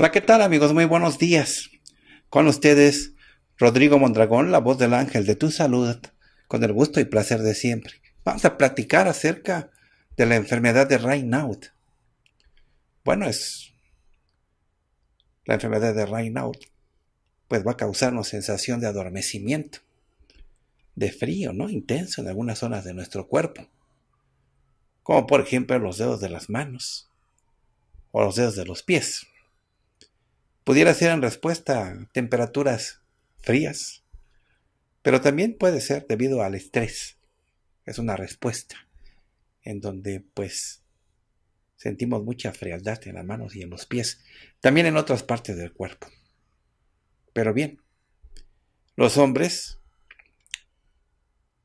Hola, ¿qué tal amigos? Muy buenos días. Con ustedes, Rodrigo Mondragón, la voz del ángel de tu salud, con el gusto y placer de siempre. Vamos a platicar acerca de la enfermedad de Raynaud. Bueno, es la enfermedad de Raynaud, pues va a causarnos sensación de adormecimiento, de frío, ¿no? Intenso en algunas zonas de nuestro cuerpo, como por ejemplo los dedos de las manos o los dedos de los pies. Pudiera ser en respuesta a temperaturas frías, pero también puede ser debido al estrés. Es una respuesta en donde pues sentimos mucha frialdad en las manos y en los pies, también en otras partes del cuerpo. Pero bien, los hombres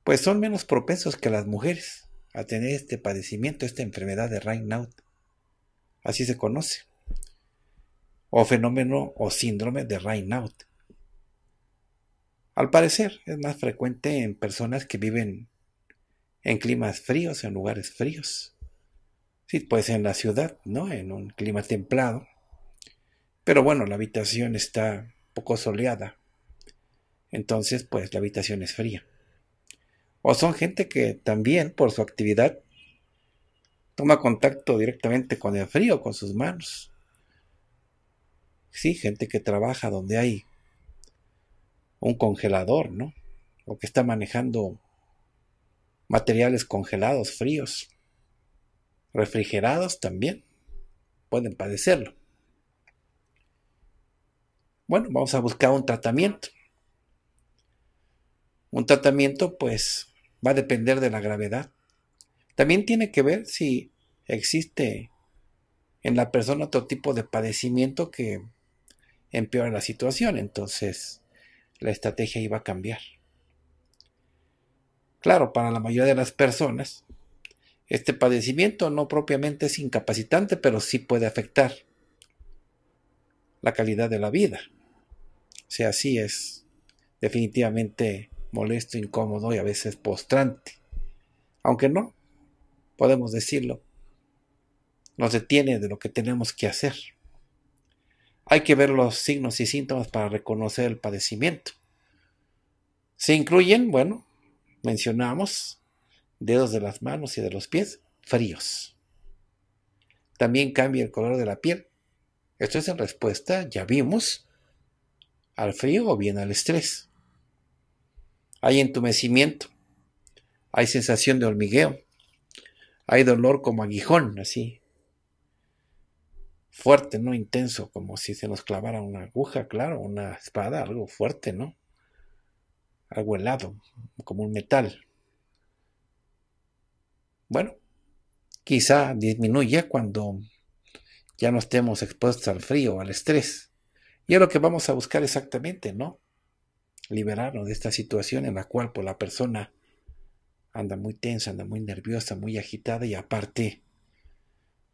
pues son menos propensos que las mujeres a tener este padecimiento, esta enfermedad de Raynaud. Así se conoce o fenómeno o síndrome de Raynaud. Al parecer, es más frecuente en personas que viven en climas fríos, en lugares fríos. Sí, pues en la ciudad, ¿no? En un clima templado. Pero bueno, la habitación está poco soleada. Entonces, pues la habitación es fría. O son gente que también, por su actividad, toma contacto directamente con el frío, con sus manos sí, gente que trabaja donde hay un congelador, ¿no? O que está manejando materiales congelados, fríos, refrigerados también, pueden padecerlo. Bueno, vamos a buscar un tratamiento. Un tratamiento pues va a depender de la gravedad. También tiene que ver si existe en la persona otro tipo de padecimiento que empeora la situación, entonces la estrategia iba a cambiar. Claro, para la mayoría de las personas, este padecimiento no propiamente es incapacitante, pero sí puede afectar la calidad de la vida. O sea, sí es definitivamente molesto, incómodo y a veces postrante. Aunque no, podemos decirlo, nos detiene de lo que tenemos que hacer. Hay que ver los signos y síntomas para reconocer el padecimiento. Se incluyen, bueno, mencionamos dedos de las manos y de los pies fríos. También cambia el color de la piel. Esto es en respuesta, ya vimos, al frío o bien al estrés. Hay entumecimiento, hay sensación de hormigueo, hay dolor como aguijón, así, fuerte, ¿no? Intenso, como si se nos clavara una aguja, claro, una espada, algo fuerte, ¿no? Algo helado, como un metal. Bueno, quizá disminuya cuando ya no estemos expuestos al frío, al estrés. Y es lo que vamos a buscar exactamente, ¿no? Liberarnos de esta situación en la cual pues, la persona anda muy tensa, anda muy nerviosa, muy agitada y aparte,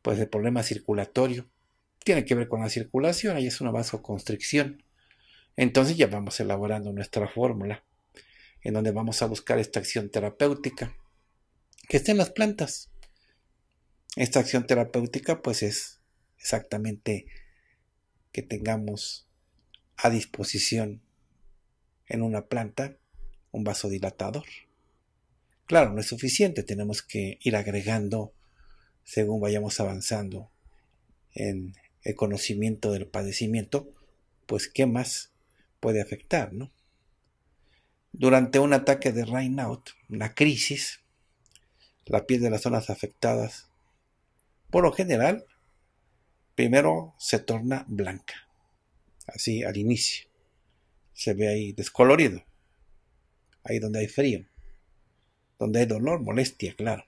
pues el problema circulatorio tiene que ver con la circulación ahí es una vasoconstricción. Entonces ya vamos elaborando nuestra fórmula, en donde vamos a buscar esta acción terapéutica, que está en las plantas. Esta acción terapéutica pues es exactamente que tengamos a disposición en una planta un vasodilatador. Claro, no es suficiente, tenemos que ir agregando según vayamos avanzando en el conocimiento del padecimiento, pues ¿qué más puede afectar, no? Durante un ataque de Reinout, una crisis, la piel de las zonas afectadas, por lo general, primero se torna blanca, así al inicio. Se ve ahí descolorido, ahí donde hay frío, donde hay dolor, molestia, claro.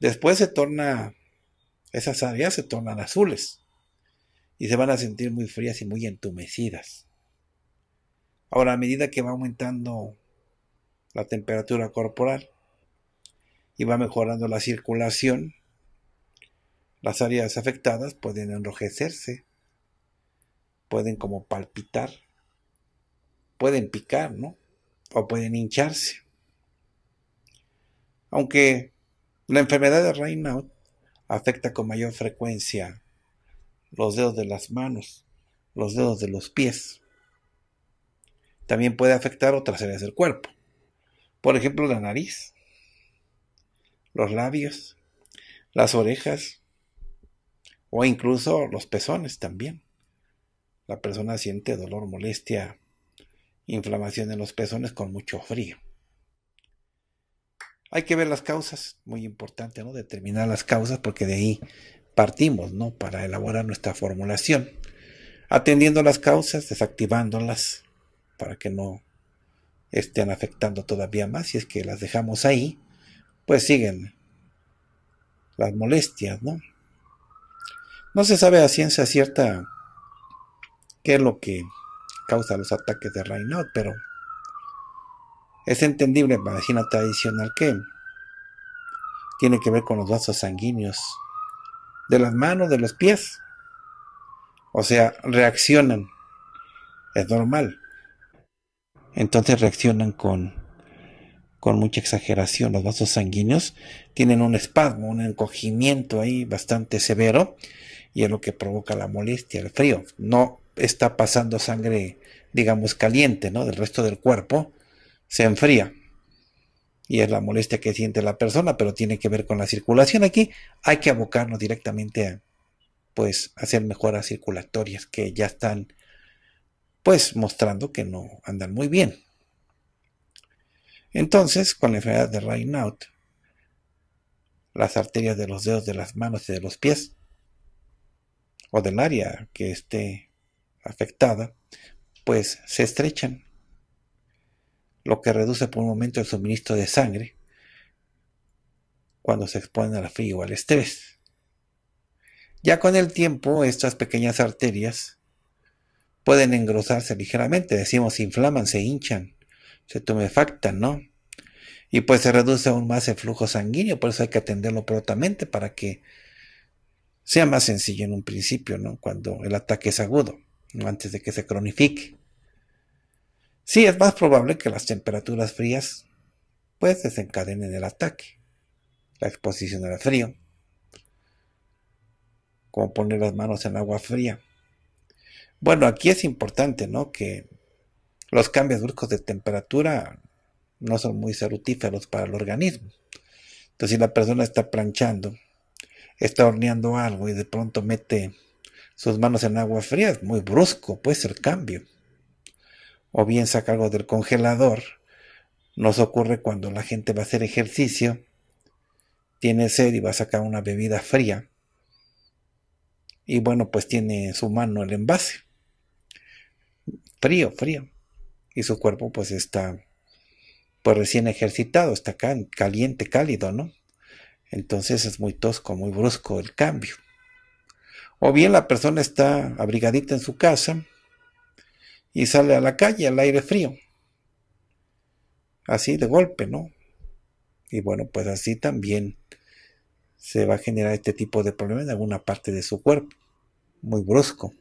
Después se torna, esas áreas se tornan azules, y se van a sentir muy frías y muy entumecidas. Ahora, a medida que va aumentando la temperatura corporal y va mejorando la circulación, las áreas afectadas pueden enrojecerse, pueden como palpitar, pueden picar, ¿no? O pueden hincharse. Aunque la enfermedad de Raynaud afecta con mayor frecuencia los dedos de las manos, los dedos de los pies. También puede afectar otras áreas del cuerpo. Por ejemplo, la nariz, los labios, las orejas o incluso los pezones también. La persona siente dolor, molestia, inflamación en los pezones con mucho frío. Hay que ver las causas, muy importante, ¿no? Determinar las causas porque de ahí partimos ¿no? para elaborar nuestra formulación, atendiendo las causas, desactivándolas para que no estén afectando todavía más. Si es que las dejamos ahí, pues siguen las molestias, ¿no? No se sabe a ciencia cierta qué es lo que causa los ataques de Raynaud, pero es entendible medicina tradicional que tiene que ver con los vasos sanguíneos de las manos, de los pies. O sea, reaccionan. Es normal. Entonces reaccionan con, con mucha exageración. Los vasos sanguíneos tienen un espasmo, un encogimiento ahí bastante severo y es lo que provoca la molestia, el frío. No está pasando sangre, digamos, caliente, ¿no? Del resto del cuerpo. Se enfría y es la molestia que siente la persona, pero tiene que ver con la circulación. Aquí hay que abocarnos directamente a pues hacer mejoras circulatorias que ya están pues mostrando que no andan muy bien. Entonces, con la enfermedad de Raynaud, las arterias de los dedos de las manos y de los pies o del área que esté afectada, pues se estrechan lo que reduce por un momento el suministro de sangre cuando se exponen al frío o al estrés. Ya con el tiempo, estas pequeñas arterias pueden engrosarse ligeramente, decimos, se inflaman, se hinchan, se tumefactan, ¿no? Y pues se reduce aún más el flujo sanguíneo, por eso hay que atenderlo prontamente para que sea más sencillo en un principio, ¿no? Cuando el ataque es agudo, antes de que se cronifique. Sí, es más probable que las temperaturas frías pues desencadenen el ataque, la exposición al frío, como poner las manos en agua fría. Bueno, aquí es importante, ¿no? Que los cambios bruscos de temperatura no son muy salutíferos para el organismo. Entonces, si la persona está planchando, está horneando algo y de pronto mete sus manos en agua fría, es muy brusco, pues, el cambio o bien saca algo del congelador. Nos ocurre cuando la gente va a hacer ejercicio, tiene sed y va a sacar una bebida fría. Y bueno, pues tiene en su mano el envase. Frío, frío. Y su cuerpo pues está pues recién ejercitado, está caliente, cálido, ¿no? Entonces es muy tosco, muy brusco el cambio. O bien la persona está abrigadita en su casa, y sale a la calle al aire frío. Así de golpe, ¿no? Y bueno, pues así también se va a generar este tipo de problema en alguna parte de su cuerpo, muy brusco,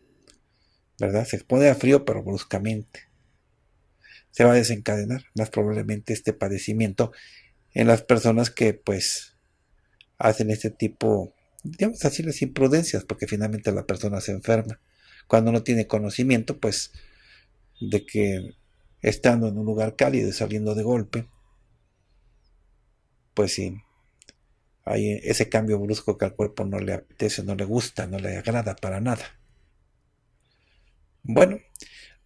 ¿verdad? Se expone a frío pero bruscamente. Se va a desencadenar más probablemente este padecimiento en las personas que pues hacen este tipo, digamos así, las imprudencias, porque finalmente la persona se enferma. Cuando no tiene conocimiento, pues de que estando en un lugar cálido y saliendo de golpe, pues sí, hay ese cambio brusco que al cuerpo no le apetece, no le gusta, no le agrada para nada. Bueno,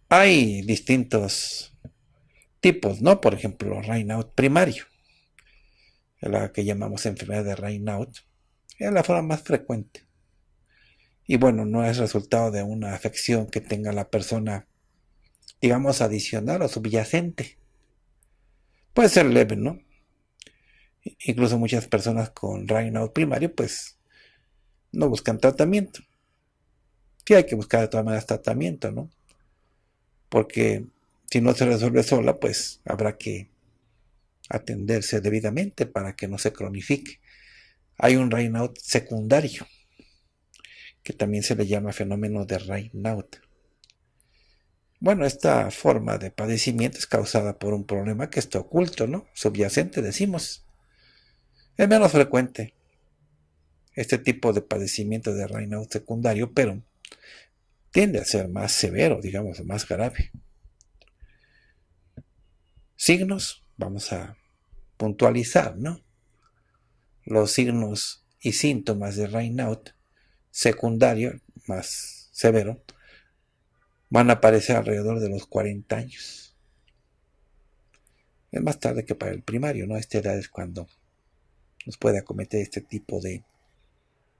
hay distintos tipos, ¿no? Por ejemplo, reinout primario, la que llamamos enfermedad de Reinout, es la forma más frecuente. Y bueno, no es resultado de una afección que tenga la persona digamos, adicional o subyacente. Puede ser leve, ¿no? Incluso muchas personas con Raynaud primario, pues, no buscan tratamiento. Sí hay que buscar de todas maneras tratamiento, ¿no? Porque si no se resuelve sola, pues habrá que atenderse debidamente para que no se cronifique. Hay un Raynaud secundario, que también se le llama fenómeno de Raynaud. Bueno, esta forma de padecimiento es causada por un problema que está oculto, ¿no? Subyacente, decimos. Es menos frecuente este tipo de padecimiento de Raynaud secundario, pero tiende a ser más severo, digamos, más grave. Signos, vamos a puntualizar, ¿no? Los signos y síntomas de Raynaud secundario, más severo, van a aparecer alrededor de los 40 años. Es más tarde que para el primario, ¿no? esta edad es cuando nos puede acometer este tipo de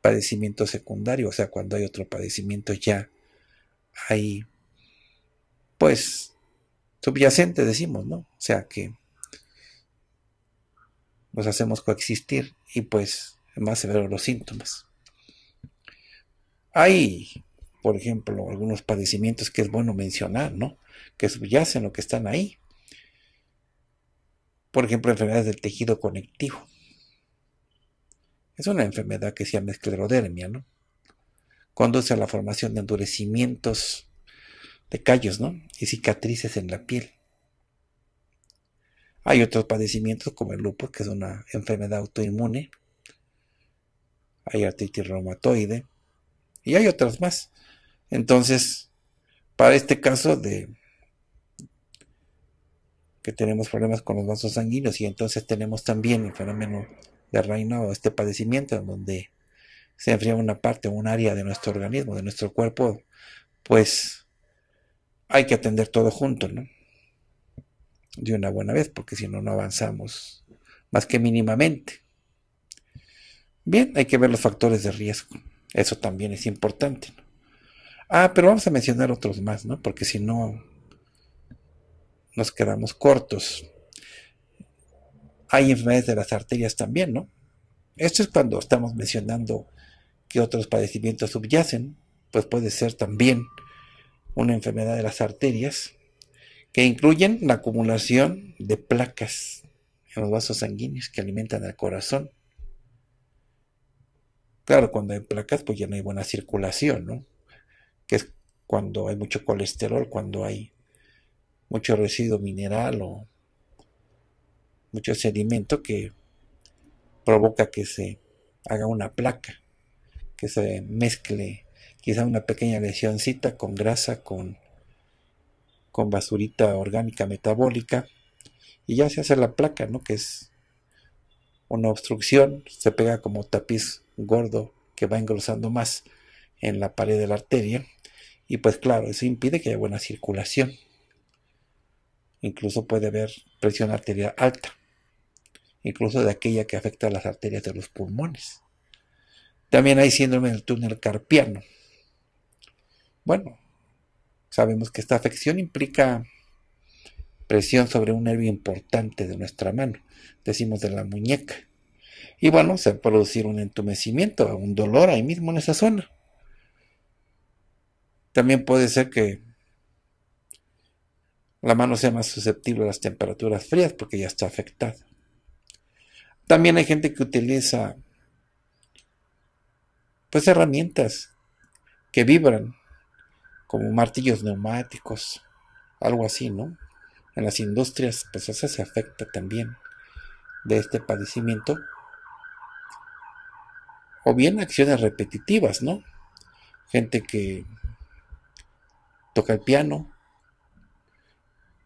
padecimiento secundario, o sea, cuando hay otro padecimiento ya ahí, pues, subyacente, decimos, ¿no? O sea, que nos hacemos coexistir y pues más severos los síntomas. Ahí por ejemplo, algunos padecimientos que es bueno mencionar, ¿no? Que subyacen o que están ahí. Por ejemplo, enfermedades del tejido conectivo. Es una enfermedad que se llama esclerodermia, ¿no? Conduce a la formación de endurecimientos de callos, ¿no? Y cicatrices en la piel. Hay otros padecimientos como el lupus, que es una enfermedad autoinmune. Hay artritis reumatoide. Y hay otras más. Entonces, para este caso de que tenemos problemas con los vasos sanguíneos y entonces tenemos también el fenómeno de reina o este padecimiento en donde se enfría una parte, o un área de nuestro organismo, de nuestro cuerpo, pues hay que atender todo junto, ¿no? De una buena vez, porque si no, no avanzamos más que mínimamente. Bien, hay que ver los factores de riesgo. Eso también es importante. ¿no? Ah, pero vamos a mencionar otros más, ¿no? Porque si no, nos quedamos cortos. Hay enfermedades de las arterias también, ¿no? Esto es cuando estamos mencionando que otros padecimientos subyacen, pues puede ser también una enfermedad de las arterias, que incluyen la acumulación de placas en los vasos sanguíneos que alimentan al corazón. Claro, cuando hay placas, pues ya no hay buena circulación, ¿no? que es cuando hay mucho colesterol, cuando hay mucho residuo mineral o mucho sedimento que provoca que se haga una placa, que se mezcle quizá una pequeña lesioncita con grasa, con, con basurita orgánica metabólica, y ya se hace la placa, ¿no? Que es una obstrucción, se pega como tapiz gordo que va engrosando más en la pared de la arteria y pues claro, eso impide que haya buena circulación. Incluso puede haber presión arterial alta, incluso de aquella que afecta a las arterias de los pulmones. También hay síndrome del túnel carpiano. Bueno, sabemos que esta afección implica presión sobre un nervio importante de nuestra mano, decimos de la muñeca. Y bueno, se va producir un entumecimiento, un dolor ahí mismo en esa zona. También puede ser que la mano sea más susceptible a las temperaturas frías porque ya está afectada. También hay gente que utiliza pues herramientas que vibran como martillos neumáticos, algo así, ¿no? En las industrias pues eso se afecta también de este padecimiento. O bien acciones repetitivas, ¿no? Gente que toca el piano,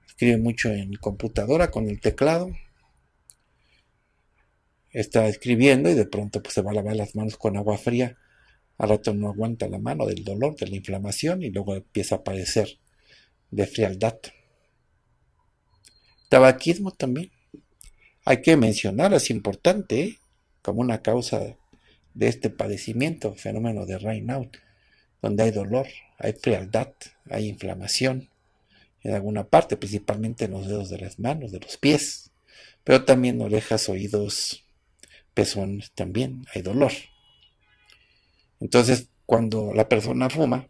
escribe mucho en computadora con el teclado, está escribiendo y de pronto pues, se va a lavar las manos con agua fría, al rato no aguanta la mano del dolor, de la inflamación y luego empieza a padecer de frialdad. Tabaquismo también. Hay que mencionar, es importante, ¿eh? como una causa de este padecimiento, fenómeno de Rainout donde hay dolor, hay frialdad, hay inflamación en alguna parte, principalmente en los dedos de las manos, de los pies, pero también orejas, oídos, pezones, también hay dolor. Entonces, cuando la persona fuma,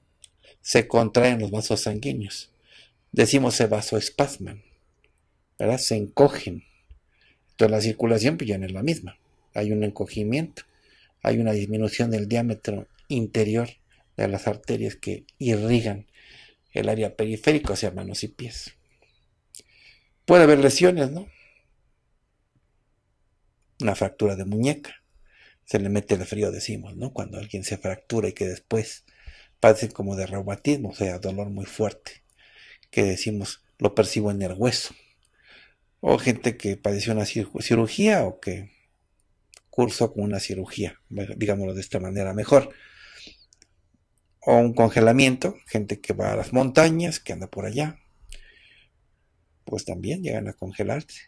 se contraen los vasos sanguíneos. Decimos se vasoespasman, Se encogen. Entonces la circulación pues, ya no es la misma. Hay un encogimiento, hay una disminución del diámetro interior de las arterias que irrigan el área periférica, o sea, manos y pies. Puede haber lesiones, ¿no? Una fractura de muñeca. Se le mete el frío, decimos, ¿no? Cuando alguien se fractura y que después padece como de reumatismo, o sea, dolor muy fuerte, que decimos, lo percibo en el hueso. O gente que padeció una cirugía o que cursó con una cirugía, digámoslo de esta manera mejor o un congelamiento, gente que va a las montañas, que anda por allá, pues también llegan a congelarse.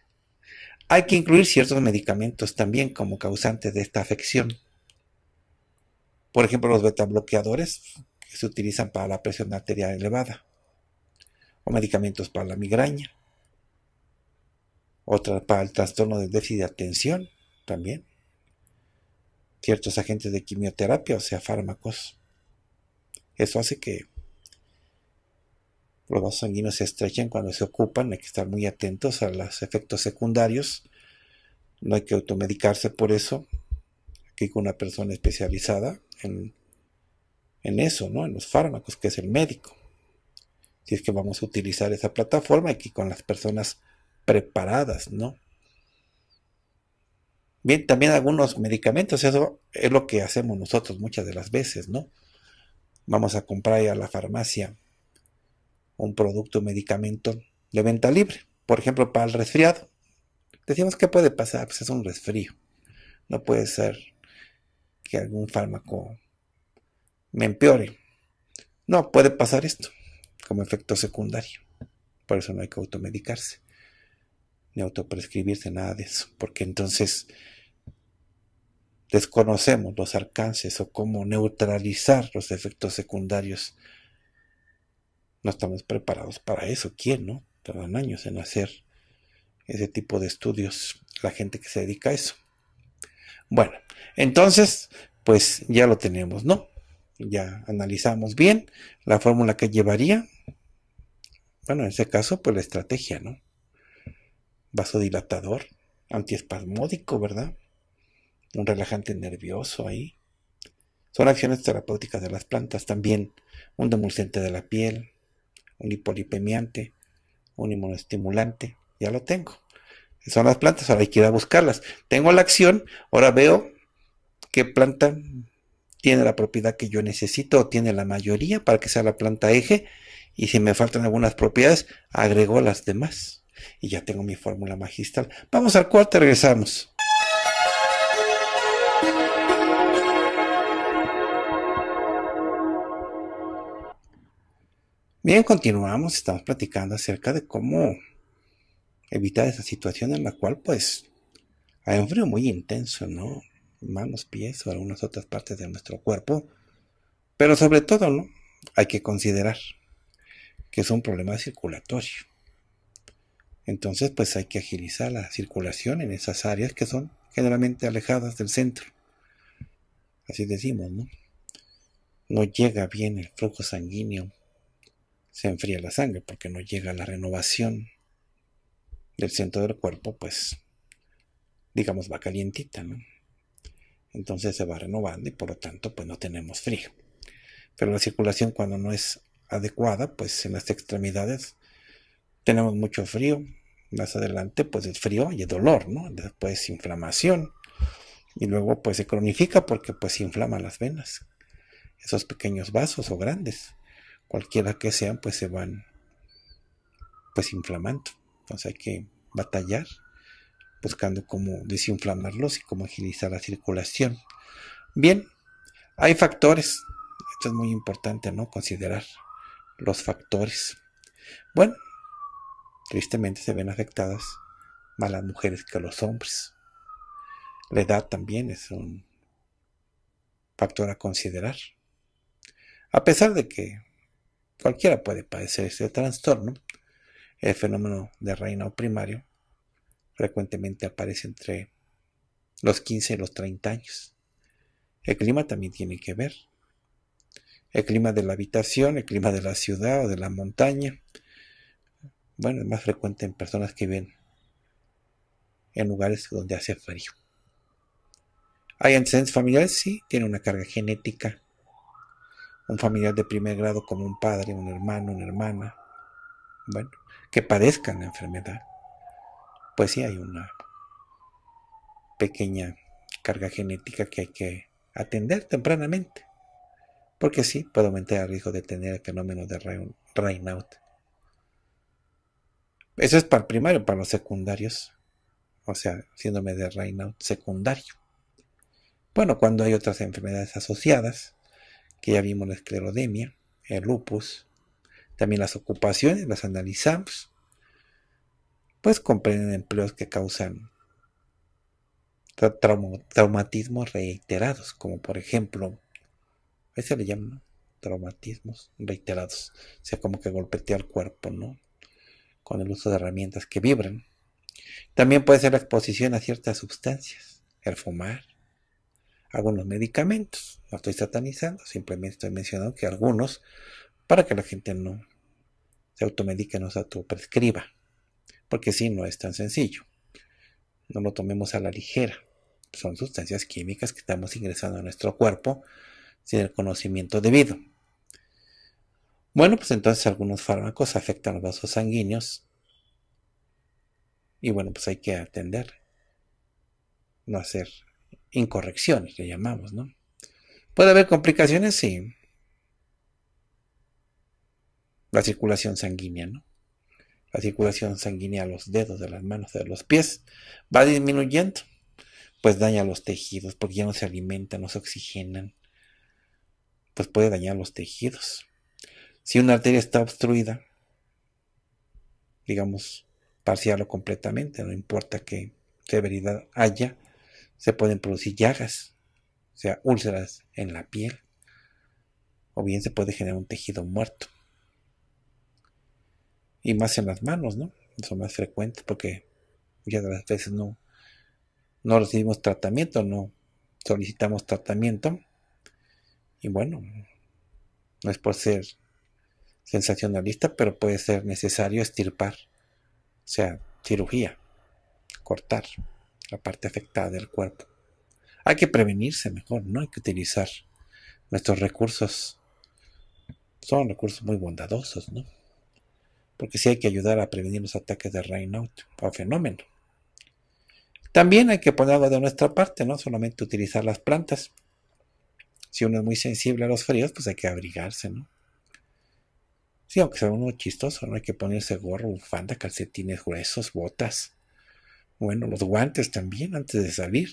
Hay que incluir ciertos medicamentos también como causantes de esta afección. Por ejemplo, los betabloqueadores que se utilizan para la presión arterial elevada, o medicamentos para la migraña, otra para el trastorno de déficit de atención también, ciertos agentes de quimioterapia, o sea, fármacos eso hace que los vasos sanguíneos se estrechen cuando se ocupan, hay que estar muy atentos a los efectos secundarios, no hay que automedicarse por eso, aquí con una persona especializada en, eso, ¿no? en los fármacos, que es el médico. Si es que vamos a utilizar esa plataforma aquí con las personas preparadas, ¿no? Bien, también algunos medicamentos, eso es lo que hacemos nosotros muchas de las veces, ¿no? vamos a comprar a la farmacia un producto, un medicamento de venta libre, por ejemplo, para el resfriado. Decimos, que puede pasar? Pues es un resfrío. No puede ser que algún fármaco me empeore. No, puede pasar esto como efecto secundario. Por eso no hay que automedicarse, ni autoprescribirse, nada de eso, porque entonces desconocemos los alcances o cómo neutralizar los efectos secundarios. No estamos preparados para eso. ¿Quién, no? Tardan años en hacer ese tipo de estudios la gente que se dedica a eso. Bueno, entonces, pues ya lo tenemos, ¿no? Ya analizamos bien la fórmula que llevaría. Bueno, en ese caso, pues la estrategia, ¿no? Vasodilatador, antiespasmódico, ¿verdad? un relajante nervioso ahí. Son acciones terapéuticas de las plantas también, un demulcente de la piel, un hipolipemiante, un inmunostimulante, ya lo tengo. Son las plantas, ahora hay que ir a buscarlas. Tengo la acción, ahora veo qué planta tiene la propiedad que yo necesito o tiene la mayoría para que sea la planta eje y si me faltan algunas propiedades, agrego las demás. Y ya tengo mi fórmula magistral. Vamos al cuarto, regresamos. Bien, continuamos, estamos platicando acerca de cómo evitar esa situación en la cual pues hay un frío muy intenso, ¿no? Manos, pies o algunas otras partes de nuestro cuerpo. Pero sobre todo, ¿no? Hay que considerar que es un problema circulatorio. Entonces, pues hay que agilizar la circulación en esas áreas que son generalmente alejadas del centro. Así decimos, ¿no? No llega bien el flujo sanguíneo se enfría la sangre porque no llega la renovación del centro del cuerpo, pues digamos va calientita, ¿no? Entonces se va renovando y por lo tanto pues no tenemos frío. Pero la circulación cuando no es adecuada, pues en las extremidades tenemos mucho frío, más adelante pues el frío y el dolor, ¿no? Después inflamación y luego pues se cronifica porque pues inflama las venas, esos pequeños vasos o grandes cualquiera que sean, pues se van pues inflamando. Entonces hay que batallar buscando cómo desinflamarlos y cómo agilizar la circulación. Bien, hay factores. Esto es muy importante, ¿no? Considerar los factores. Bueno, tristemente se ven afectadas más las mujeres que los hombres. La edad también es un factor a considerar. A pesar de que cualquiera puede padecer este trastorno. El fenómeno de o primario frecuentemente aparece entre los 15 y los 30 años. El clima también tiene que ver. El clima de la habitación, el clima de la ciudad o de la montaña. Bueno, es más frecuente en personas que viven en lugares donde hace frío. ¿Hay antecedentes familiares? Sí, tiene una carga genética un familiar de primer grado como un padre, un hermano, una hermana, bueno, que padezcan la enfermedad, pues sí hay una pequeña carga genética que hay que atender tempranamente, porque sí puede aumentar el riesgo de tener el fenómeno de rainout Eso es para el primario, para los secundarios, o sea, síndrome de reinout secundario. Bueno, cuando hay otras enfermedades asociadas, que ya vimos la esclerodemia, el lupus, también las ocupaciones, las analizamos, pues comprenden empleos que causan traumatismos reiterados, como por ejemplo, a se le llaman traumatismos reiterados, o sea, como que golpetea el cuerpo, ¿no? Con el uso de herramientas que vibran. También puede ser la exposición a ciertas sustancias, el fumar, algunos medicamentos. No estoy satanizando, simplemente estoy mencionando que algunos, para que la gente no se automedique, no se autoprescriba. Porque si no es tan sencillo. No lo tomemos a la ligera. Son sustancias químicas que estamos ingresando a nuestro cuerpo sin el conocimiento debido. Bueno, pues entonces algunos fármacos afectan los vasos sanguíneos. Y bueno, pues hay que atender. No hacer incorrecciones, que llamamos, ¿no? ¿Puede haber complicaciones? Sí. La circulación sanguínea, ¿no? La circulación sanguínea a los dedos, de las manos, de los pies, va disminuyendo, pues daña los tejidos, porque ya no se alimentan, no se oxigenan, pues puede dañar los tejidos. Si una arteria está obstruida, digamos, parcial o completamente, no importa qué severidad haya, se pueden producir llagas, o sea, úlceras en la piel, o bien se puede generar un tejido muerto. Y más en las manos, ¿no? Son más frecuentes porque muchas de las veces no, no recibimos tratamiento, no solicitamos tratamiento. Y bueno, no es por ser sensacionalista, pero puede ser necesario estirpar, o sea, cirugía, cortar la parte afectada del cuerpo. Hay que prevenirse mejor, ¿no? Hay que utilizar nuestros recursos. Son recursos muy bondadosos, ¿no? Porque sí hay que ayudar a prevenir los ataques de Raynaud o fenómeno. También hay que poner algo de nuestra parte, no solamente utilizar las plantas. Si uno es muy sensible a los fríos, pues hay que abrigarse, ¿no? Sí, aunque sea uno chistoso, no hay que ponerse gorro, bufanda, calcetines gruesos, botas bueno, los guantes también antes de salir,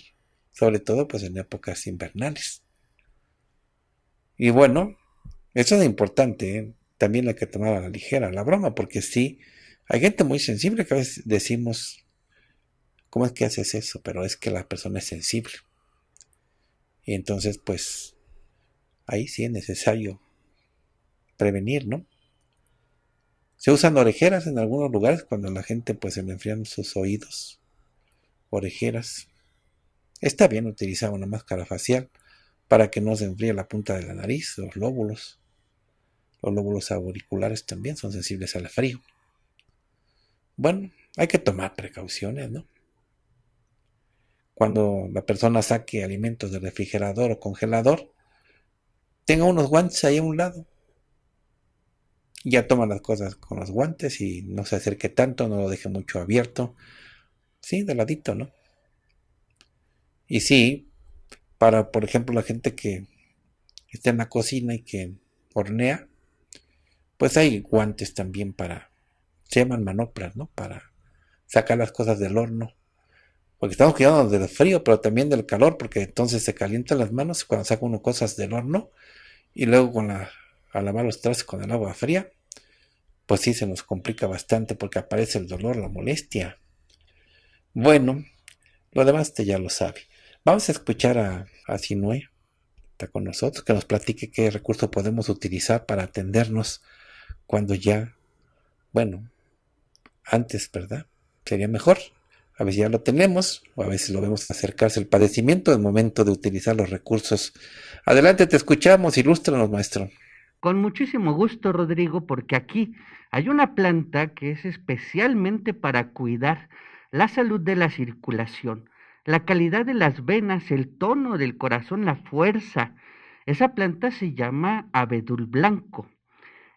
sobre todo pues en épocas invernales. Y bueno, eso es importante, ¿eh? también la que tomaba la ligera, la broma, porque sí, hay gente muy sensible que a veces decimos, ¿cómo es que haces eso? Pero es que la persona es sensible. Y entonces, pues, ahí sí es necesario prevenir, ¿no? Se usan orejeras en algunos lugares cuando la gente pues se le enfrían sus oídos orejeras. Está bien utilizar una máscara facial para que no se enfríe la punta de la nariz, los lóbulos. Los lóbulos auriculares también son sensibles al frío. Bueno, hay que tomar precauciones, ¿no? Cuando la persona saque alimentos del refrigerador o congelador, tenga unos guantes ahí a un lado. Ya toma las cosas con los guantes y no se acerque tanto, no lo deje mucho abierto Sí, de ladito, ¿no? Y sí, para, por ejemplo, la gente que está en la cocina y que hornea, pues hay guantes también para, se llaman manoplas, ¿no? Para sacar las cosas del horno. Porque estamos cuidando del frío, pero también del calor, porque entonces se calientan las manos cuando saca uno cosas del horno y luego con la, a lavar los trastes con el agua fría, pues sí se nos complica bastante porque aparece el dolor, la molestia. Bueno, lo demás te ya lo sabe. Vamos a escuchar a, a Sinue, está con nosotros, que nos platique qué recurso podemos utilizar para atendernos cuando ya, bueno, antes, ¿verdad? Sería mejor. A veces ya lo tenemos, o a veces lo vemos acercarse el padecimiento, el momento de utilizar los recursos. Adelante, te escuchamos, ilústranos, maestro. Con muchísimo gusto, Rodrigo, porque aquí hay una planta que es especialmente para cuidar la salud de la circulación, la calidad de las venas, el tono del corazón, la fuerza. Esa planta se llama abedul blanco.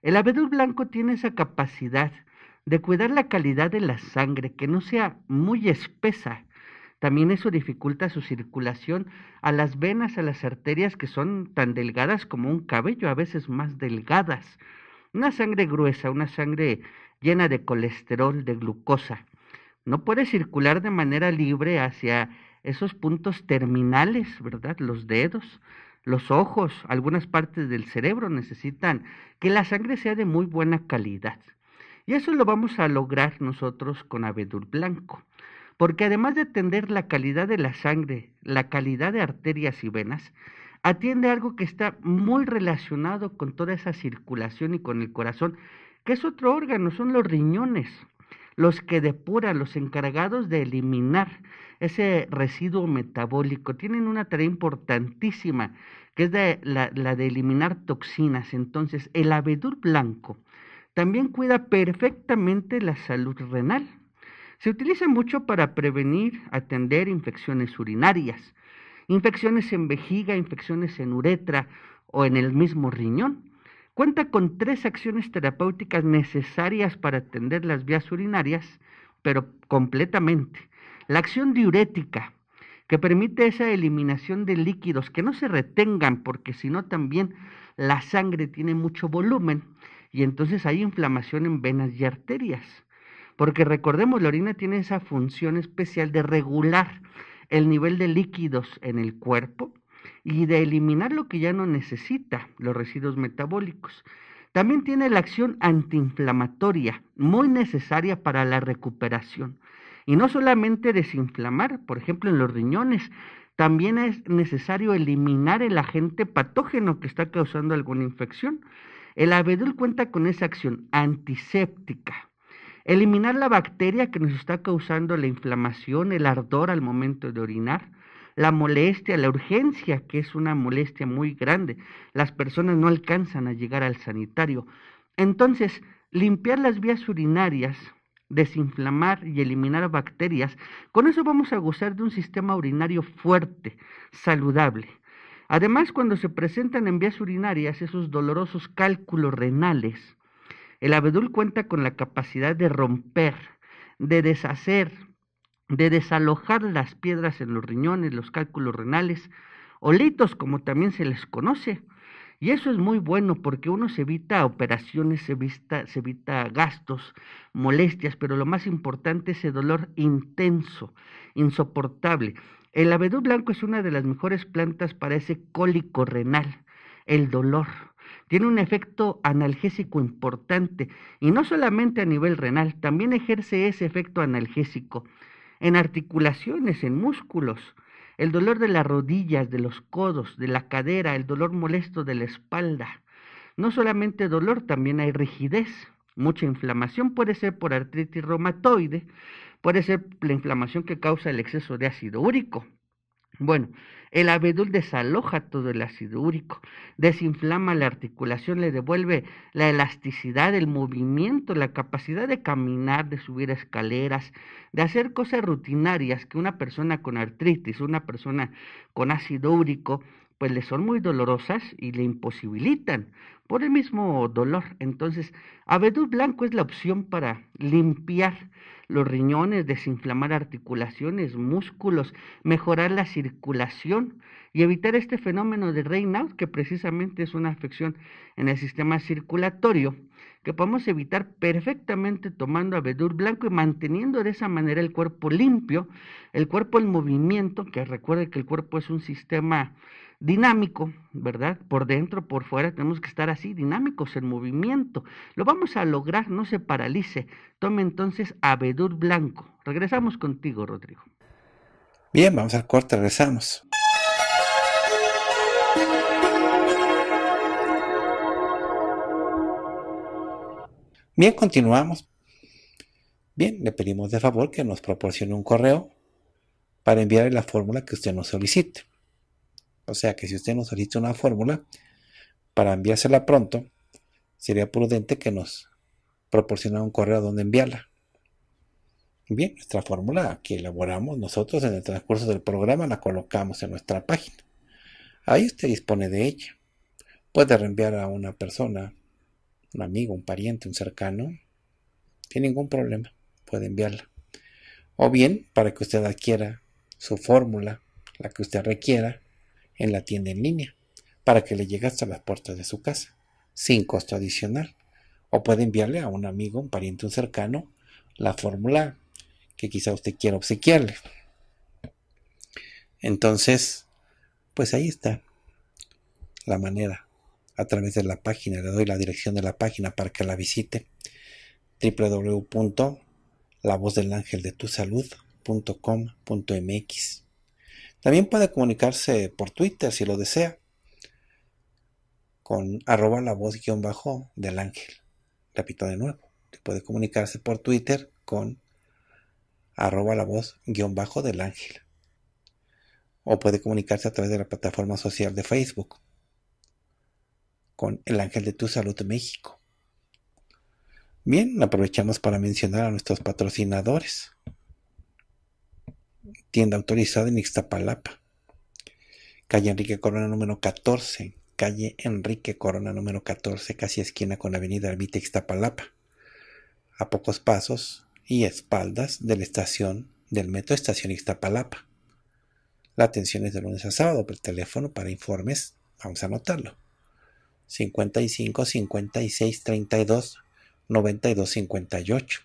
El abedul blanco tiene esa capacidad de cuidar la calidad de la sangre, que no sea muy espesa. También eso dificulta su circulación a las venas, a las arterias que son tan delgadas como un cabello, a veces más delgadas. Una sangre gruesa, una sangre llena de colesterol, de glucosa no puede circular de manera libre hacia esos puntos terminales, ¿verdad? Los dedos, los ojos, algunas partes del cerebro necesitan que la sangre sea de muy buena calidad. Y eso lo vamos a lograr nosotros con abedul blanco, porque además de atender la calidad de la sangre, la calidad de arterias y venas, atiende algo que está muy relacionado con toda esa circulación y con el corazón, que es otro órgano, son los riñones los que depura, los encargados de eliminar ese residuo metabólico, tienen una tarea importantísima, que es la, la de eliminar toxinas. Entonces, el abedul blanco también cuida perfectamente la salud renal. Se utiliza mucho para prevenir, atender infecciones urinarias, infecciones en vejiga, infecciones en uretra o en el mismo riñón. Cuenta con tres acciones terapéuticas necesarias para atender las vías urinarias, pero completamente. La acción diurética, que permite esa eliminación de líquidos, que no se retengan, porque si no también la sangre tiene mucho volumen y entonces hay inflamación en venas y arterias. Porque recordemos, la orina tiene esa función especial de regular el nivel de líquidos en el cuerpo y de eliminar lo que ya no necesita, los residuos metabólicos. También tiene la acción antiinflamatoria, muy necesaria para la recuperación. Y no solamente desinflamar, por ejemplo, en los riñones, también es necesario eliminar el agente patógeno que está causando alguna infección. El abedul cuenta con esa acción antiséptica. Eliminar la bacteria que nos está causando la inflamación, el ardor al momento de orinar, la molestia, la urgencia, que es una molestia muy grande. Las personas no alcanzan a llegar al sanitario. Entonces, limpiar las vías urinarias, desinflamar y eliminar bacterias, con eso vamos a gozar de un sistema urinario fuerte, saludable. Además, cuando se presentan en vías urinarias esos dolorosos cálculos renales, el abedul cuenta con la capacidad de romper, de deshacer, de desalojar las piedras en los riñones, los cálculos renales, olitos como también se les conoce. Y eso es muy bueno porque uno se evita operaciones, se evita, se evita gastos, molestias, pero lo más importante es el dolor intenso, insoportable. El abedul blanco es una de las mejores plantas para ese cólico renal, el dolor. Tiene un efecto analgésico importante y no solamente a nivel renal, también ejerce ese efecto analgésico en articulaciones, en músculos, el dolor de las rodillas, de los codos, de la cadera, el dolor molesto de la espalda. No solamente dolor, también hay rigidez, mucha inflamación, puede ser por artritis reumatoide, puede ser la inflamación que causa el exceso de ácido úrico, bueno, el abedul desaloja todo el ácido úrico, desinflama la articulación, le devuelve la elasticidad, el movimiento, la capacidad de caminar, de subir escaleras, de hacer cosas rutinarias que una persona con artritis, una persona con ácido úrico, pues le son muy dolorosas y le imposibilitan por el mismo dolor. Entonces, abedul blanco es la opción para limpiar los riñones, desinflamar articulaciones, músculos, mejorar la circulación y evitar este fenómeno de Raynaud, que precisamente es una afección en el sistema circulatorio, que podemos evitar perfectamente tomando abedul blanco y manteniendo de esa manera el cuerpo limpio, el cuerpo en movimiento, que recuerde que el cuerpo es un sistema dinámico, ¿verdad? Por dentro, por fuera, tenemos que estar así, dinámicos, en movimiento. Lo vamos a lograr, no se paralice. Tome entonces Abedur blanco. Regresamos contigo, Rodrigo. Bien, vamos al corte, regresamos. Bien, continuamos. Bien, le pedimos de favor que nos proporcione un correo para enviarle la fórmula que usted nos solicite. O sea que si usted nos solicita una fórmula para enviársela pronto, sería prudente que nos proporcionara un correo donde enviarla. Bien, nuestra fórmula que elaboramos nosotros en el transcurso del programa la colocamos en nuestra página. Ahí usted dispone de ella. Puede reenviar a una persona, un amigo, un pariente, un cercano. Sin ningún problema, puede enviarla. O bien, para que usted adquiera su fórmula, la que usted requiera, en la tienda en línea para que le llegue hasta las puertas de su casa, sin costo adicional. O puede enviarle a un amigo, un pariente, un cercano, la fórmula que quizá usted quiera obsequiarle. Entonces, pues ahí está la manera a través de la página. Le doy la dirección de la página para que la visite. www.lavosdelangeldetusalud.com.mx también puede comunicarse por Twitter si lo desea, con arroba la voz guión bajo del ángel. Repito de nuevo, puede comunicarse por Twitter con arroba la voz guión bajo del ángel. O puede comunicarse a través de la plataforma social de Facebook con el ángel de tu salud México. Bien, aprovechamos para mencionar a nuestros patrocinadores tienda autorizada en Ixtapalapa. Calle Enrique Corona número 14. Calle Enrique Corona número 14, casi esquina con la avenida Ermita Ixtapalapa. A pocos pasos y espaldas de la estación del metro Estación Ixtapalapa. La atención es de lunes a sábado por teléfono para informes. Vamos a anotarlo. 55 56 32 92 58.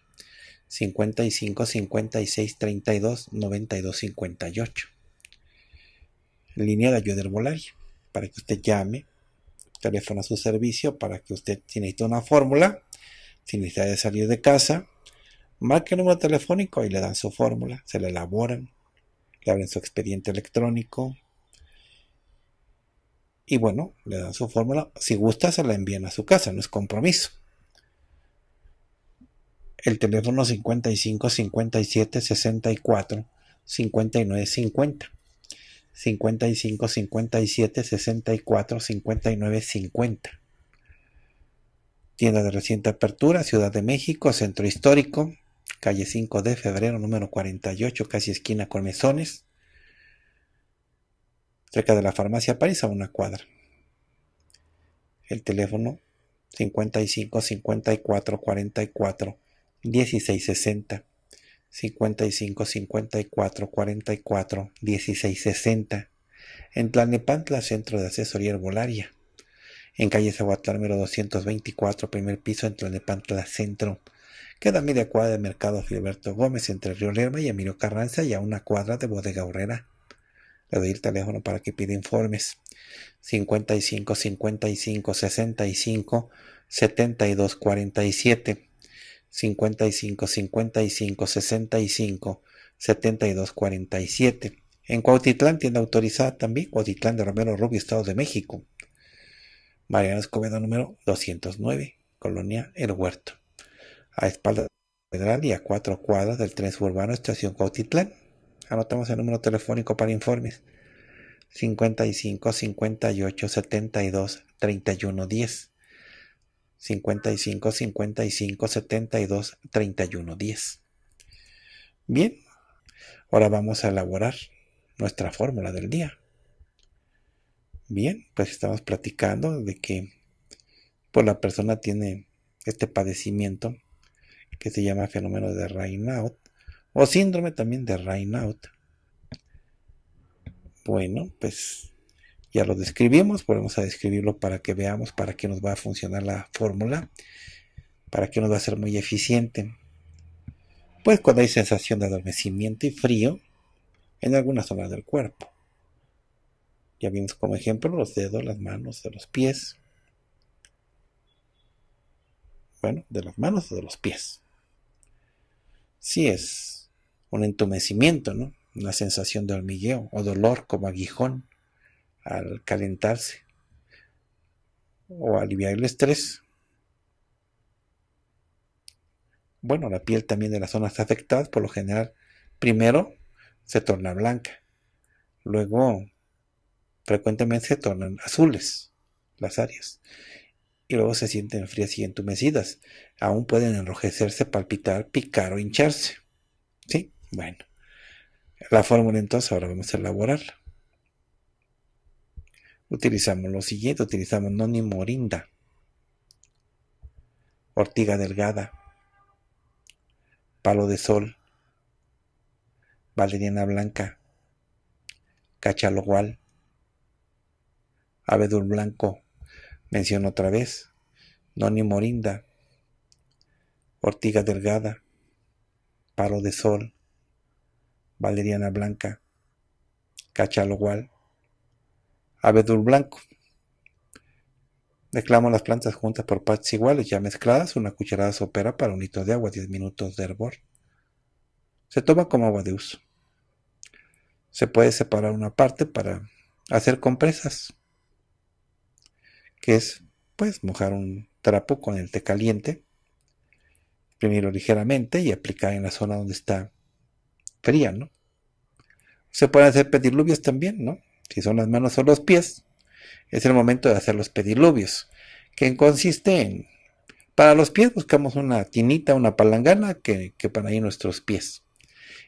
55 56 32 92 58. Línea de ayuda herbolaria para que usted llame, teléfono a su servicio para que usted, si necesita una fórmula, si necesita de salir de casa, marque el número telefónico y le dan su fórmula, se la elaboran, le abren su expediente electrónico y bueno, le dan su fórmula. Si gusta, se la envían a su casa, no es compromiso el teléfono 55 57 64 59 50. 55 57 64 59 50. Tienda de reciente apertura, Ciudad de México, Centro Histórico, calle 5 de febrero, número 48, casi esquina con mesones, cerca de la farmacia París, a una cuadra. El teléfono 55 54 44 1660, 55 54 44 1660, en Tlanepantla Centro de Asesoría Herbolaria, en calle Zahuatlán, número 224, primer piso, en Tlanepantla Centro. Queda media cuadra de Mercado Filiberto Gómez, entre Río Lerma y Emilio Carranza, y a una cuadra de Bodega Herrera. Le doy el teléfono para que pida informes. 55 55 65 72 47. 55 55 65 72 47. En Cuautitlán, tienda autorizada también, Cuautitlán de Romero Rubio, Estado de México. Mariana Escobedo número 209, Colonia El Huerto. A espaldas de la catedral y a cuatro cuadras del tren suburbano Estación Cuautitlán. Anotamos el número telefónico para informes. 55 58 72 31 10. 55 55 72 31 10. Bien, ahora vamos a elaborar nuestra fórmula del día. Bien, pues estamos platicando de que pues, la persona tiene este padecimiento que se llama fenómeno de Raynaud o síndrome también de Raynaud. Bueno, pues ya lo describimos, volvemos a describirlo para que veamos para qué nos va a funcionar la fórmula, para qué nos va a ser muy eficiente. Pues cuando hay sensación de adormecimiento y frío en alguna zona del cuerpo. Ya vimos como ejemplo los dedos, las manos, de los pies. Bueno, de las manos o de los pies. Si es un entumecimiento, ¿no? Una sensación de hormigueo o dolor como aguijón al calentarse o aliviar el estrés. Bueno, la piel también de las zonas afectadas, por lo general, primero se torna blanca, luego frecuentemente se tornan azules las áreas y luego se sienten frías y entumecidas. Aún pueden enrojecerse, palpitar, picar o hincharse. ¿Sí? Bueno. La fórmula entonces ahora vamos a elaborarla utilizamos lo siguiente, utilizamos Noni Morinda, ortiga delgada, palo de sol, valeriana blanca, cachalogual, abedul blanco, menciono otra vez, Noni Morinda, ortiga delgada, palo de sol, valeriana blanca, cachalogual, abedul blanco. Mezclamos las plantas juntas por partes iguales, ya mezcladas, una cucharada sopera para un litro de agua, 10 minutos de hervor. Se toma como agua de uso. Se puede separar una parte para hacer compresas, que es, pues, mojar un trapo con el té caliente, Primero ligeramente y aplicar en la zona donde está fría, ¿no? Se pueden hacer pediluvias también, ¿no? si son las manos o los pies, es el momento de hacer los pediluvios, que consiste en, para los pies buscamos una tinita, una palangana que, para ahí nuestros pies.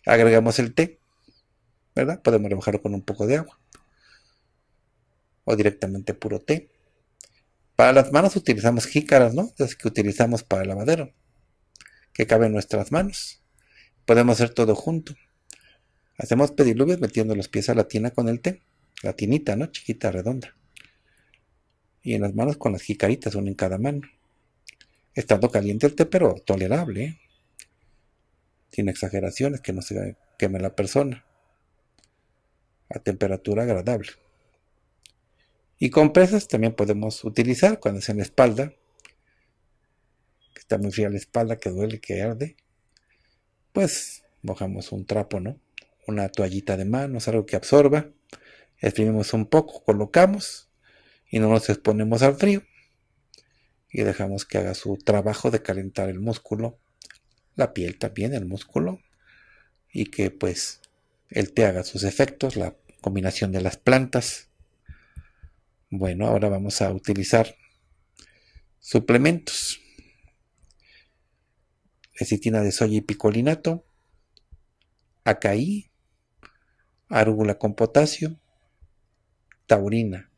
Agregamos el té, ¿verdad? Podemos rebajarlo con un poco de agua o directamente puro té. Para las manos utilizamos jícaras, ¿no? Las que utilizamos para el lavadero, que caben nuestras manos. Podemos hacer todo junto. Hacemos pediluvios metiendo los pies a la tina con el té la tinita, ¿no? Chiquita, redonda. Y en las manos con las jicaritas, una en cada mano. Estando caliente el té, pero tolerable, ¿eh? sin exageraciones, que no se queme la persona, a temperatura agradable. Y con también podemos utilizar cuando es en la espalda, que está muy fría la espalda, que duele, que arde, pues mojamos un trapo, ¿no? Una toallita de manos, algo que absorba, exprimimos un poco, colocamos y no nos exponemos al frío y dejamos que haga su trabajo de calentar el músculo, la piel también, el músculo y que pues el té haga sus efectos, la combinación de las plantas. Bueno, ahora vamos a utilizar suplementos. Lecitina de soya y picolinato, acaí, arúgula con potasio, taurina.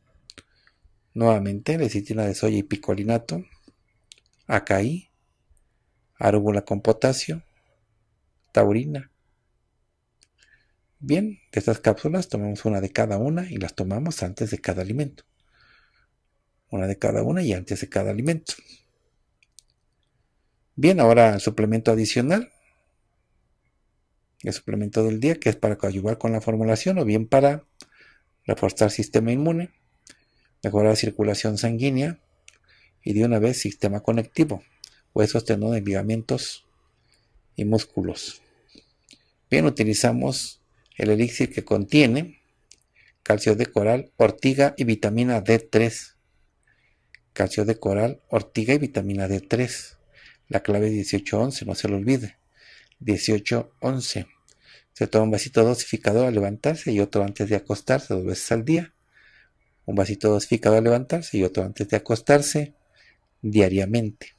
Nuevamente, lecitina de soya y picolinato, acaí, Árvula con potasio, taurina. Bien, de estas cápsulas tomamos una de cada una y las tomamos antes de cada alimento. Una de cada una y antes de cada alimento. Bien, ahora el suplemento adicional. El suplemento del día que es para ayudar con la formulación o bien para reforzar sistema inmune, mejorar circulación sanguínea y de una vez sistema conectivo, huesos, tendones, ligamentos y músculos. Bien, utilizamos el elixir que contiene calcio de coral, ortiga y vitamina D3. Calcio de coral, ortiga y vitamina D3. La clave es 1811, no se lo olvide. 1811. Se toma un vasito dosificador al levantarse y otro antes de acostarse dos veces al día. Un vasito dosificador al levantarse y otro antes de acostarse diariamente.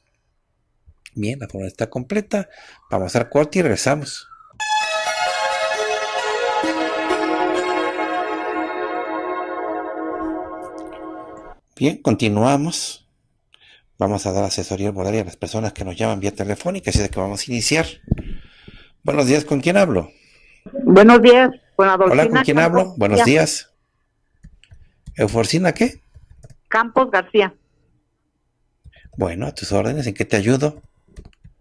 Bien, la forma está completa. Vamos al corte y regresamos. Bien, continuamos. Vamos a dar asesoría horaria a las personas que nos llaman vía telefónica, así de que vamos a iniciar. Buenos días, ¿con quién hablo? Buenos días, con Hola, ¿con quién hablo? Buenos días. ¿Euforcina qué? Campos García. Bueno, a tus órdenes, ¿en qué te ayudo?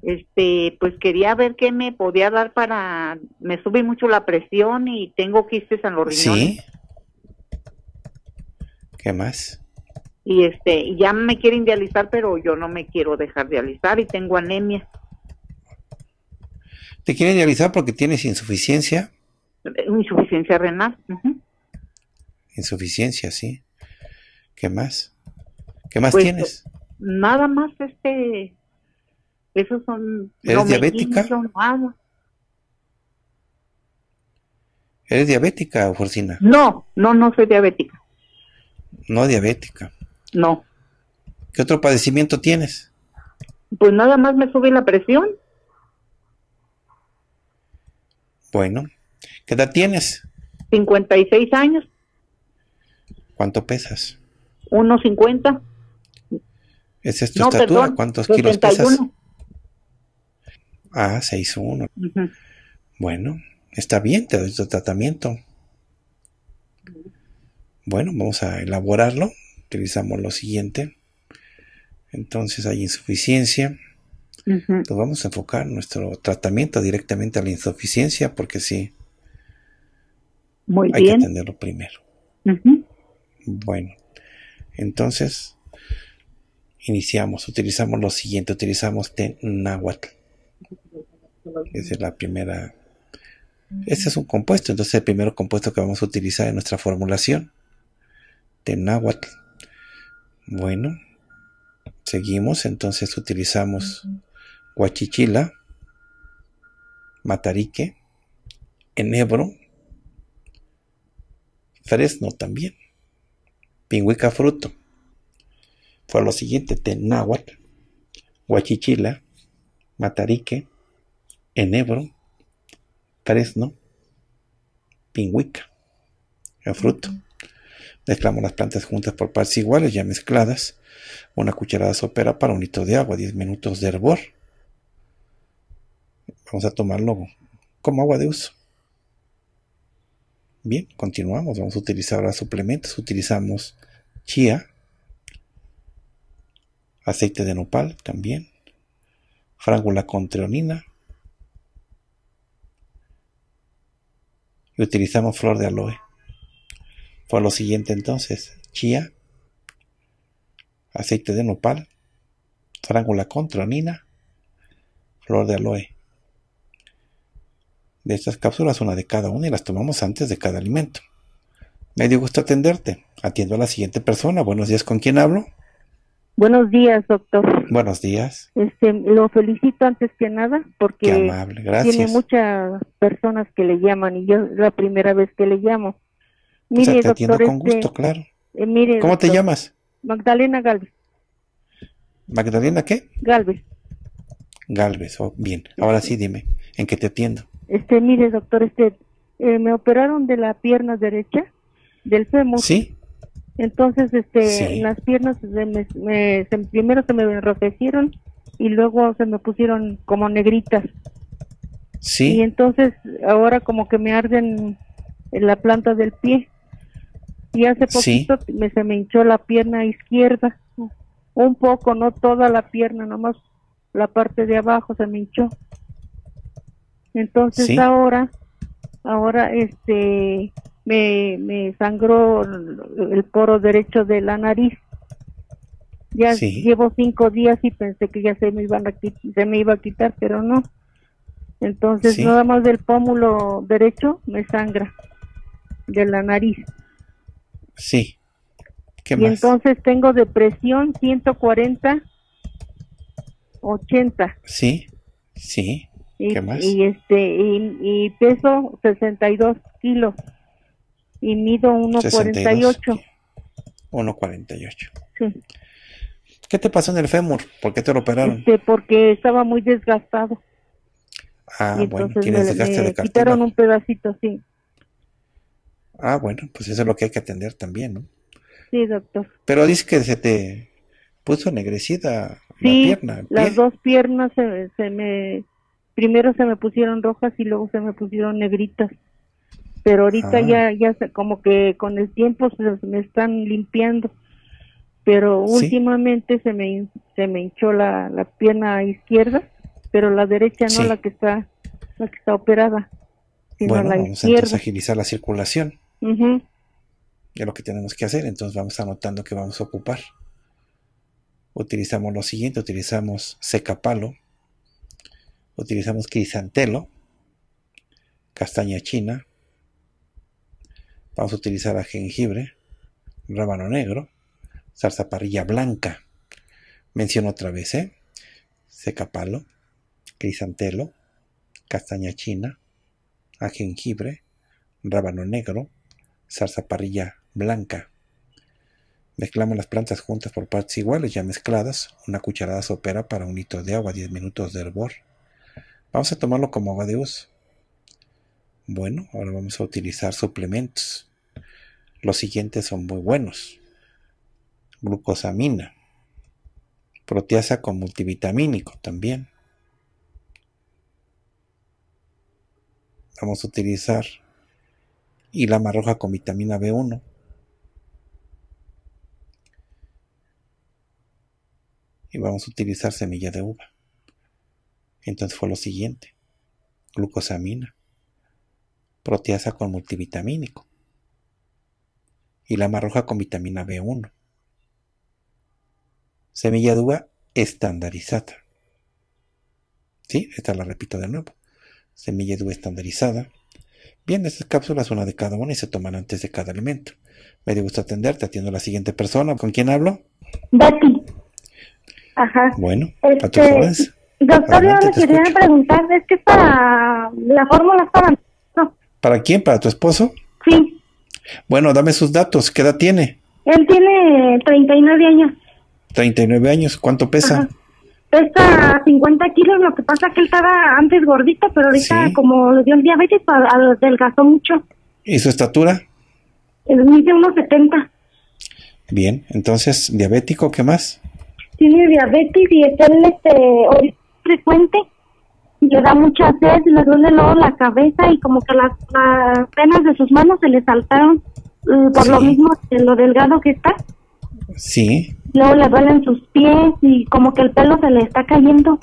Este, pues quería ver qué me podía dar para. Me sube mucho la presión y tengo quistes en los riñones. Sí. ¿Qué más? Y este, ya me quieren dializar, pero yo no me quiero dejar dializar y tengo anemia. ¿Te quieren dializar porque tienes insuficiencia? Insuficiencia renal. Insuficiencia, sí. ¿Qué más? ¿Qué más pues, tienes? Nada más este... Esos son... ¿Eres diabética? ¿Eres diabética, Forcina? No, no, no soy diabética. No diabética. No. ¿Qué otro padecimiento tienes? Pues nada más me sube la presión. Bueno, ¿qué edad tienes? 56 años. ¿Cuánto pesas? 1,50. ¿Esa es tu estatura? ¿Cuántos kilos pesas? Ah, 6,1. Bueno, está bien, te doy tu tratamiento. Bueno, vamos a elaborarlo. Utilizamos lo siguiente. Entonces hay insuficiencia entonces vamos a enfocar nuestro tratamiento directamente a la insuficiencia porque sí. Muy hay que atenderlo primero. Bueno, entonces iniciamos, utilizamos lo siguiente, utilizamos tenáhuatl. Esa es la primera. Este es un compuesto, entonces el primer compuesto que vamos a utilizar en nuestra formulación. Tenáhuatl. Bueno, seguimos, entonces utilizamos Huachichila, Matarique, Enebro, Fresno también, Pingüica Fruto. Fue lo siguiente, Tenáhuatl, Huachichila, Matarique, Enebro, Fresno, Pingüica, fruto. Mezclamos las plantas juntas por partes iguales, ya mezcladas. Una cucharada sopera para un litro de agua, 10 minutos de hervor. Vamos a tomarlo como agua de uso. Bien, continuamos. Vamos a utilizar ahora suplementos. Utilizamos chía, aceite de nopal también, frángula con trionina Y utilizamos flor de aloe. Fue lo siguiente entonces, chía, aceite de nopal, frángula con trionina flor de aloe de estas cápsulas, una de cada una, y las tomamos antes de cada alimento. Me dio gusto atenderte. Atiendo a la siguiente persona. Buenos días, ¿con quién hablo? Buenos días, doctor. Buenos días. Este, lo felicito antes que nada porque tiene muchas personas que le llaman y yo la primera vez que le llamo. Mire, te atiendo con este, gusto, claro. Eh, ¿Cómo te llamas? Magdalena Galvez. ¿Magdalena qué? Galvez. Galvez, oh, bien. Ahora sí, dime, ¿en qué te atiendo? Este, mire, doctor, este, eh, me operaron de la pierna derecha, del fémur. Sí. Entonces, este, las piernas se me, primero se me enrojecieron y luego se me pusieron como negritas. Sí. Y entonces ahora como que me arden en la planta del pie. Y hace poquito se me hinchó la pierna izquierda. Un poco, no toda la pierna, nomás la parte de abajo se me hinchó. Entonces ahora, ahora este, me, sangró el poro derecho de la nariz. Ya llevo cinco días y pensé que ya se me, se me iba a quitar, pero no. Entonces nada más del pómulo derecho me sangra de la nariz. Sí. y entonces tengo depresión 140 80. Sí. Sí. Y, ¿Qué más? y este y, peso 62 kilos y mido 1.48. 1.48. Sí. ¿Qué te pasó en el fémur? ¿Por qué te lo operaron? Este, porque estaba muy desgastado. Ah, bueno, tienes desgaste de Quitaron un pedacito, sí. Ah, bueno, pues eso es lo que hay que atender también, ¿no? Sí, doctor. Pero dice que se te puso negrecida la pierna. Las dos piernas se, se me primero se me pusieron rojas y luego se me pusieron negritas. Pero ahorita ah. ya, ya como que con el tiempo se me están limpiando. Pero últimamente se me se me hinchó la, pierna izquierda, pero la derecha no la que está la que está operada, bueno, vamos a agilizar la circulación. Mhm. Es lo que tenemos que hacer, entonces vamos anotando que vamos a ocupar. Utilizamos lo siguiente, utilizamos seca palo utilizamos crisantelo, castaña china, vamos a utilizar a jengibre, rábano negro, salsa parrilla blanca, menciono otra vez, ¿eh? palo, crisantelo, castaña china, a jengibre, rábano negro, salsa parrilla blanca. Mezclamos las plantas juntas por partes iguales, ya mezcladas, una cucharada sopera para un litro de agua, 10 minutos de hervor. Vamos a tomarlo como agua de uso. Bueno, ahora vamos a utilizar suplementos. Los siguientes son muy buenos. Glucosamina. Proteasa con multivitamínico también. Vamos a utilizar y roja con vitamina B1. Y vamos a utilizar semilla de uva. Entonces fue lo siguiente. Glucosamina. Proteasa con multivitamínico. Y lama roja con vitamina B1. Semilla de uva estandarizada. ¿Sí? Esta la repito de nuevo. Semilla de uva estandarizada. Bien, estas cápsulas, una de cada una y se toman antes de cada alimento. Me dio gusto atenderte, atiendo a la siguiente persona. ¿Con quién hablo? Bati. Ajá. Bueno, a tu este, Doctor, yo quería preguntar, es que para la fórmula es para ¿Para quién? ¿Para tu esposo? Sí. Bueno, dame sus datos, ¿qué edad tiene? Él tiene 39 años. 39 años, ¿cuánto pesa? Pesa 50 kilos, lo que pasa es que él estaba antes gordito, pero ahorita como le dio el diabetes, pues, adelgazó mucho. ¿Y su estatura? mide unos 70. Bien, entonces, diabético, ¿qué más? Tiene diabetes y está en este frecuente y le da mucha sed, le duele luego la cabeza y como que las, penas de sus manos se le saltaron eh, por lo mismo de lo delgado que está. Sí. Luego le duelen sus pies y como que el pelo se le está cayendo.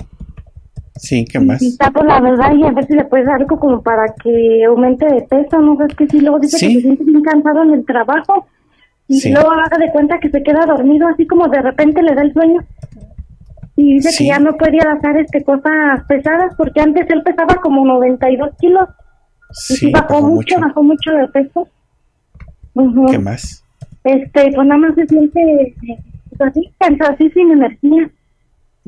Sí, ¿qué más? Y por la verdad y a ver si le puedes dar algo como para que aumente de peso, ¿no? Es que si luego dice que se siente bien cansado en el trabajo y luego haga de cuenta que se queda dormido, así como de repente le da el sueño y dice que ya no podía hacer este, cosas pesadas porque antes él pesaba como 92 kilos. Sí, y bajó, mucho, bajó mucho de peso. ¿Qué más? Este, pues nada más se siente eh, así, cansado, así sin energía.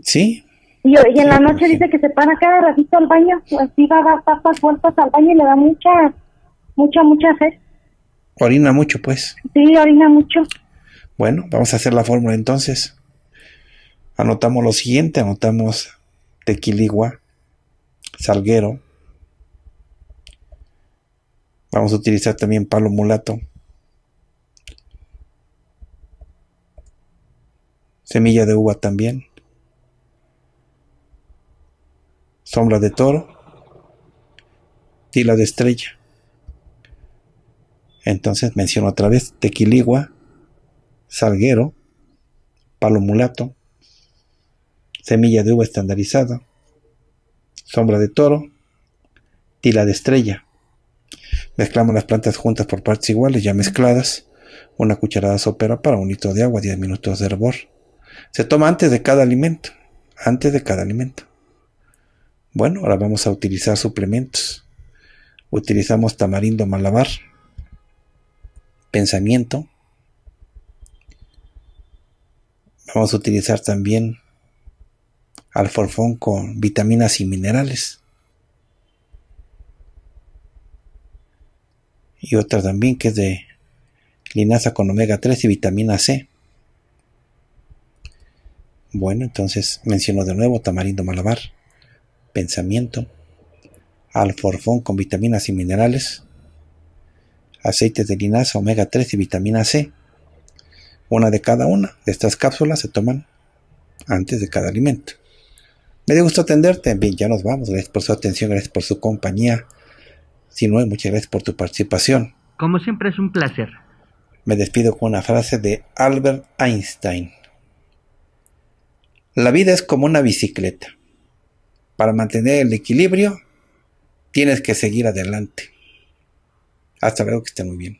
Sí. Y, en la pues, noche dice que se para cada ratito al baño, así pues va a dar papas vueltas al baño y le da mucha, mucha, mucha fe. Orina mucho, pues. Sí, orina mucho. Bueno, vamos a hacer la fórmula entonces. Anotamos lo siguiente, anotamos tequiligua, salguero. Vamos a utilizar también palo mulato. Semilla de uva también. Sombra de toro. Tila de estrella. Entonces menciono otra vez tequiligua, salguero, palo mulato, semilla de uva estandarizada, sombra de toro, tila de estrella. Mezclamos las plantas juntas por partes iguales, ya mezcladas, una cucharada sopera para un litro de agua, 10 minutos de hervor. Se toma antes de cada alimento, antes de cada alimento. Bueno, ahora vamos a utilizar suplementos. Utilizamos tamarindo malabar, pensamiento. Vamos a utilizar también alforfón con vitaminas y minerales. Y otra también que es de linaza con omega 3 y vitamina C. Bueno, entonces menciono de nuevo tamarindo malabar, pensamiento, alforfón con vitaminas y minerales, aceites de linaza, omega 3 y vitamina C. Una de cada una de estas cápsulas se toman antes de cada alimento. Me dio gusto atenderte. Bien, ya nos vamos. Gracias por su atención, gracias por su compañía. Si no, muchas gracias por tu participación. Como siempre es un placer. Me despido con una frase de Albert Einstein. La vida es como una bicicleta. Para mantener el equilibrio, tienes que seguir adelante. Hasta luego, que esté muy bien.